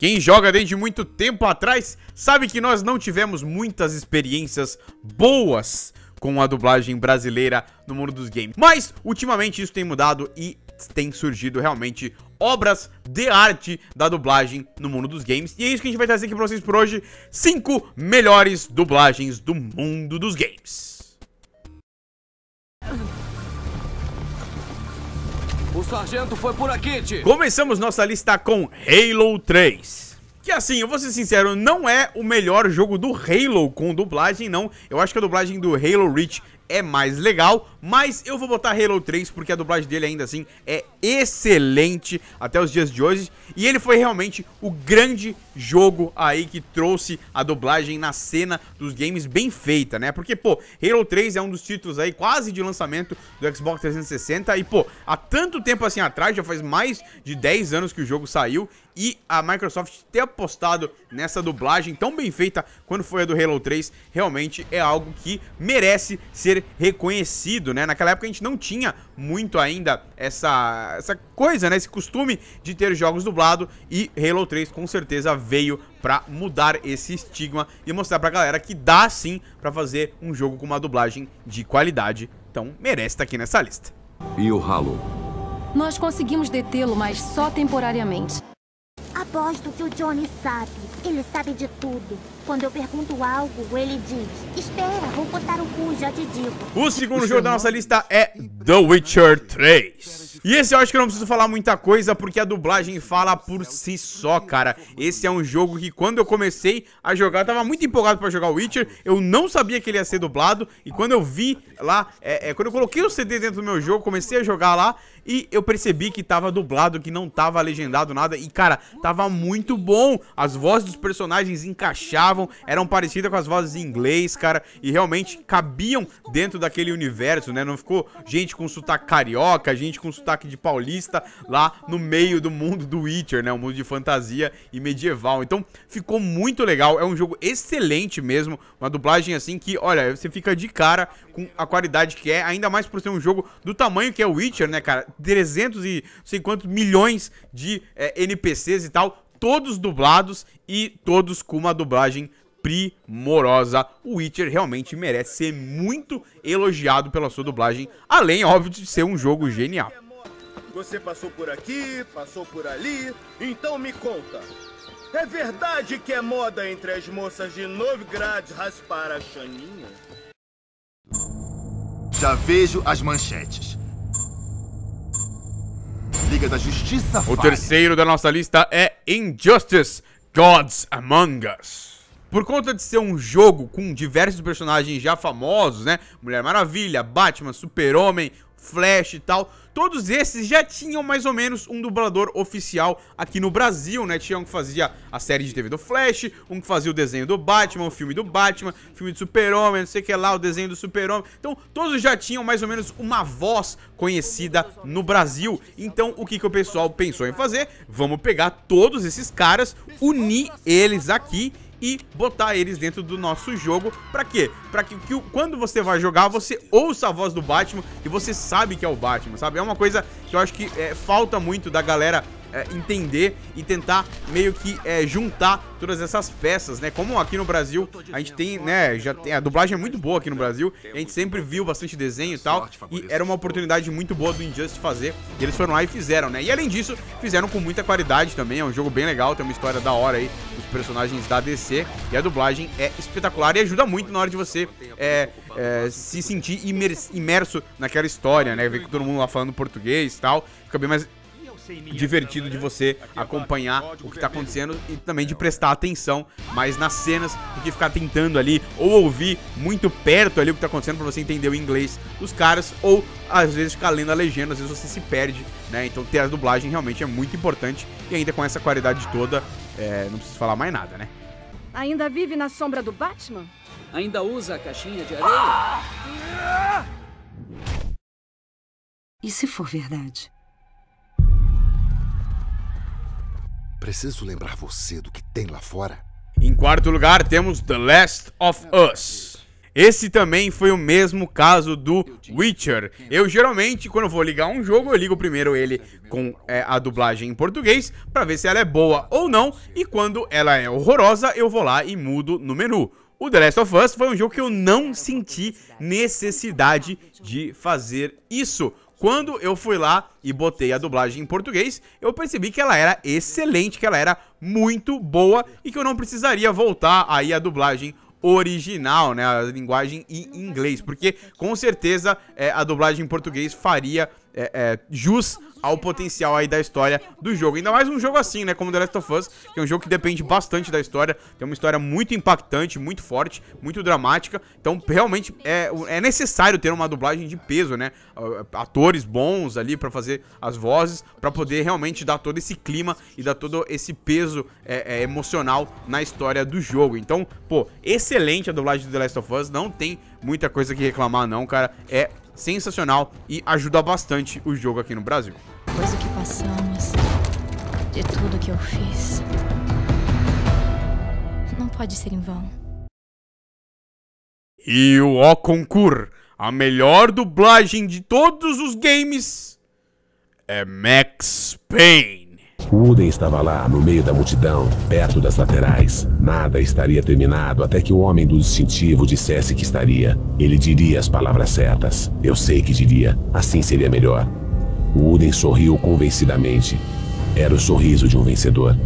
Quem joga desde muito tempo atrás sabe que nós não tivemos muitas experiências boas com a dublagem brasileira no mundo dos games. Mas, ultimamente, isso tem mudado e tem surgido realmente obras de arte da dublagem no mundo dos games. E é isso que a gente vai trazer aqui pra vocês por hoje. 5 melhores dublagens do mundo dos games. O sargento foi por aqui, Ti. Começamos nossa lista com Halo 3. Que assim, eu vou ser sincero, não é o melhor jogo do Halo com dublagem, não. Eu acho que a dublagem do Halo Reach é mais legal, mas eu vou botar Halo 3 porque a dublagem dele ainda assim é excelente até os dias de hoje e ele foi realmente o grande jogo aí que trouxe a dublagem na cena dos games bem feita, né? Porque pô, Halo 3 é um dos títulos aí quase de lançamento do Xbox 360 e pô, há tanto tempo assim atrás, já faz mais de 10 anos que o jogo saiu e a Microsoft ter apostado nessa dublagem tão bem feita quando foi a do Halo 3, realmente é algo que merece ser reconhecido, né? Naquela época a gente não tinha muito ainda essa, essa coisa, né? Esse costume de ter jogos dublado e Halo 3 com certeza veio para mudar esse estigma e mostrar pra galera que dá sim para fazer um jogo com uma dublagem de qualidade. Então merece estar tá aqui nessa lista. E o Halo? Nós conseguimos detê-lo, mas só temporariamente. Aposto que o Johnny sabe. Ele sabe de tudo. Quando eu pergunto algo, ele diz: Espera, vou botar o cu, já te digo. O segundo é jogo da nossa lista é The Witcher 3. E esse eu acho que eu não preciso falar muita coisa, porque a dublagem fala por si só, cara. Esse é um jogo que quando eu comecei a jogar, eu tava muito empolgado pra jogar Witcher. Eu não sabia que ele ia ser dublado. E quando eu vi lá, é, é, quando eu coloquei o CD dentro do meu jogo, comecei a jogar lá. E eu percebi que tava dublado, que não tava legendado nada. E, cara, tava muito bom. As vozes dos personagens encaixavam eram parecidas com as vozes em inglês, cara, e realmente cabiam dentro daquele universo, né? Não ficou gente com sotaque carioca, gente com sotaque de paulista lá no meio do mundo do Witcher, né? Um mundo de fantasia e medieval. Então, ficou muito legal, é um jogo excelente mesmo, uma dublagem assim que, olha, você fica de cara com a qualidade que é, ainda mais por ser um jogo do tamanho que é o Witcher, né, cara? 300 e sei quantos milhões de é, eh, NPCs e tal, todos dublados e todos com uma dublagem primorosa. O Witcher realmente merece ser muito elogiado pela sua dublagem, além, óbvio, de ser um jogo genial. Você passou por aqui, passou por ali, então me conta. É verdade que é moda entre as moças de Novigrad raspar a chaninha? Já vejo as manchetes. Liga da Justiça O falha. terceiro da nossa lista é Injustice Gods Among Us. Por conta de ser um jogo com diversos personagens já famosos, né? Mulher Maravilha, Batman, Super-Homem, Flash e tal, Todos esses já tinham mais ou menos um dublador oficial aqui no Brasil, né? Tinha um que fazia a série de TV do Flash, um que fazia o desenho do Batman, o filme do Batman, o filme do Super-Homem, não sei o que lá, o desenho do Super-Homem. Então, todos já tinham mais ou menos uma voz conhecida no Brasil. Então, o que, que o pessoal pensou em fazer? Vamos pegar todos esses caras, unir eles aqui e botar eles dentro do nosso jogo. Pra quê? Pra que, que quando você vai jogar, você ouça a voz do Batman e você sabe que é o Batman, sabe? É uma coisa que eu acho que é, falta muito da galera é, entender e tentar meio que é, juntar todas essas peças, né? Como aqui no Brasil, a gente tem, né? Já tem, a dublagem é muito boa aqui no Brasil, a gente sempre viu bastante desenho e tal, e era uma oportunidade muito boa do Injustice fazer, e eles foram lá e fizeram, né? E além disso, fizeram com muita qualidade também, é um jogo bem legal, tem uma história da hora aí, os personagens da DC, e a dublagem é espetacular e ajuda muito na hora de você é, é, se sentir imerso naquela história, né? Ver que todo mundo lá falando português e tal, fica bem mais divertido de você acompanhar o que está acontecendo e também de prestar atenção mais nas cenas do que ficar tentando ali ou ouvir muito perto ali o que está acontecendo para você entender o inglês dos caras ou às vezes ficar lendo a legenda, às vezes você se perde, né? Então ter a dublagem realmente é muito importante e ainda com essa qualidade toda, é, não preciso falar mais nada, né? Ainda vive na sombra do Batman? Ainda usa a caixinha de areia? E se for verdade? Preciso lembrar você do que tem lá fora. Em quarto lugar, temos The Last of Us. Esse também foi o mesmo caso do Witcher. Eu geralmente, quando vou ligar um jogo, eu ligo primeiro ele com é, a dublagem em português para ver se ela é boa ou não. E quando ela é horrorosa, eu vou lá e mudo no menu. O The Last of Us foi um jogo que eu não senti necessidade de fazer isso. Quando eu fui lá e botei a dublagem em português, eu percebi que ela era excelente, que ela era muito boa e que eu não precisaria voltar aí a dublagem original, né, a linguagem em inglês, porque com certeza é, a dublagem em português faria é, é, jus ao potencial aí da história do jogo. Ainda mais um jogo assim, né, como The Last of Us, que é um jogo que depende bastante da história, tem uma história muito impactante, muito forte, muito dramática, então realmente é, é necessário ter uma dublagem de peso, né, atores bons ali para fazer as vozes, para poder realmente dar todo esse clima e dar todo esse peso é, é, emocional na história do jogo. Então, pô, excelente a dublagem do The Last of Us, não tem muita coisa que reclamar não, cara, é sensacional e ajuda bastante o jogo aqui no Brasil depois do que passamos, de tudo que eu fiz. Não pode ser em vão. E o oconcur, a melhor dublagem de todos os games, é Max Payne. Uden estava lá, no meio da multidão, perto das laterais. Nada estaria terminado até que o homem do distintivo dissesse que estaria. Ele diria as palavras certas. Eu sei que diria. Assim seria melhor. O Uden sorriu convencidamente. Era o sorriso de um vencedor.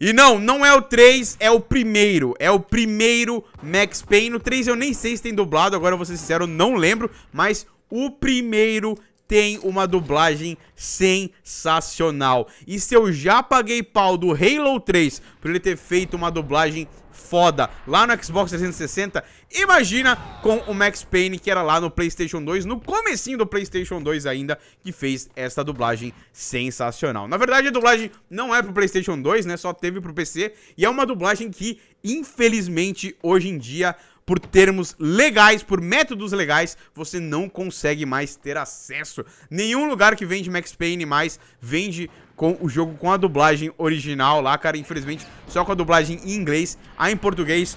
E não, não é o 3, é o primeiro. É o primeiro Max Payne. O 3 eu nem sei se tem dublado, agora eu vou ser sincero, não lembro. Mas o primeiro tem uma dublagem sensacional. E se eu já paguei pau do Halo 3 por ele ter feito uma dublagem foda lá no Xbox 360. Imagina com o Max Payne, que era lá no PlayStation 2, no comecinho do PlayStation 2 ainda, que fez essa dublagem sensacional. Na verdade, a dublagem não é pro PlayStation 2, né? Só teve pro PC. E é uma dublagem que, infelizmente, hoje em dia por termos legais, por métodos legais, você não consegue mais ter acesso. Nenhum lugar que vende Max Payne mais vende com o jogo com a dublagem original lá, cara. Infelizmente, só com a dublagem em inglês. A em português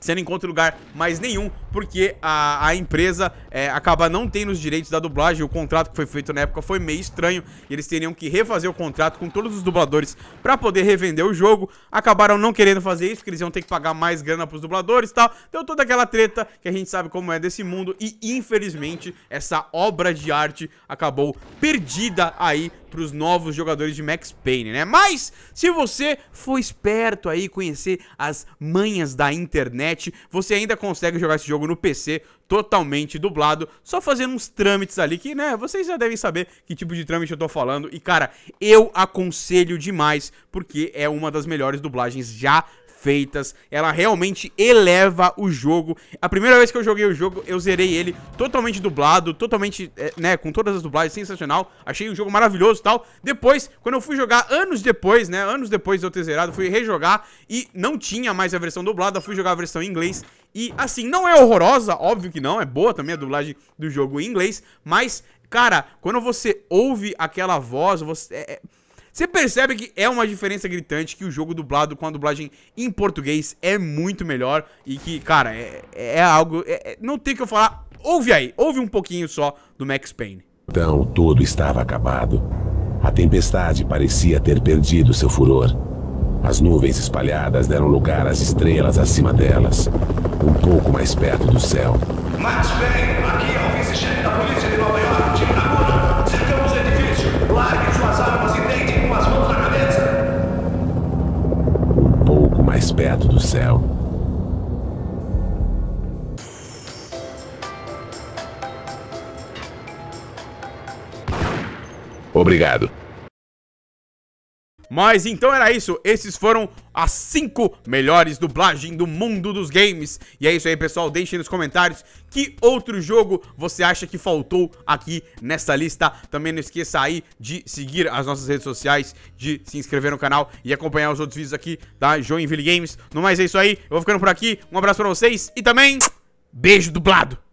você não encontra lugar mais nenhum, porque a, a empresa é, acaba não tendo os direitos da dublagem. O contrato que foi feito na época foi meio estranho. eles teriam que refazer o contrato com todos os dubladores para poder revender o jogo. Acabaram não querendo fazer isso, porque eles iam ter que pagar mais grana pros dubladores e tal. Deu toda aquela treta que a gente sabe como é desse mundo. E infelizmente, essa obra de arte acabou perdida aí para os novos jogadores de Max Payne, né? Mas, se você for esperto aí, conhecer as manhas da internet internet, você ainda consegue jogar esse jogo no PC totalmente dublado, só fazendo uns trâmites ali que, né, vocês já devem saber que tipo de trâmite eu tô falando. E cara, eu aconselho demais porque é uma das melhores dublagens já feitas, Ela realmente eleva o jogo. A primeira vez que eu joguei o jogo, eu zerei ele totalmente dublado, totalmente, é, né, com todas as dublagens, sensacional. Achei o jogo maravilhoso e tal. Depois, quando eu fui jogar anos depois, né, anos depois de eu ter zerado, fui rejogar e não tinha mais a versão dublada, fui jogar a versão em inglês. E, assim, não é horrorosa, óbvio que não, é boa também a dublagem do jogo em inglês, mas... Cara, quando você ouve aquela voz, você... É, é você percebe que é uma diferença gritante que o jogo dublado com a dublagem em português é muito melhor e que, cara, é, é algo. É, é, não tem o que eu falar. Ouve aí, ouve um pouquinho só do Max Payne. Então tudo estava acabado. A tempestade parecia ter perdido seu furor. As nuvens espalhadas deram lugar às estrelas acima delas, um pouco mais perto do céu. Max Payne! perto do céu. Obrigado. Mas então era isso, esses foram as 5 melhores dublagens do mundo dos games. E é isso aí, pessoal, deixem nos comentários que outro jogo você acha que faltou aqui nessa lista. Também não esqueça aí de seguir as nossas redes sociais, de se inscrever no canal e acompanhar os outros vídeos aqui da Joinville Games. No mais é isso aí, eu vou ficando por aqui, um abraço pra vocês e também beijo dublado!